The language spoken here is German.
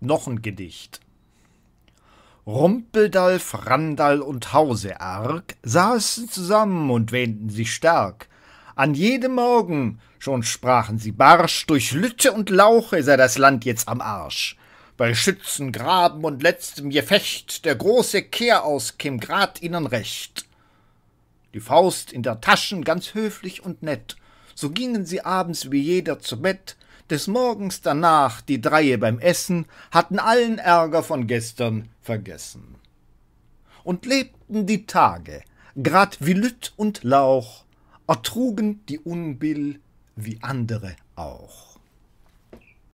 noch ein Gedicht. Rumpeldal, Frandal und Hausearg saßen zusammen und wähnten sich stark. An jedem Morgen schon sprachen sie barsch, durch Lütte und Lauche sei das Land jetzt am Arsch. Bei Schützen, Graben und letztem Gefecht, der große Kehr aus käm grad ihnen recht. Die Faust in der Taschen, ganz höflich und nett, so gingen sie abends wie jeder zu Bett, des Morgens danach, die Dreie beim Essen, hatten allen Ärger von gestern vergessen. Und lebten die Tage, grad wie Lütt und Lauch, ertrugen die Unbill wie andere auch.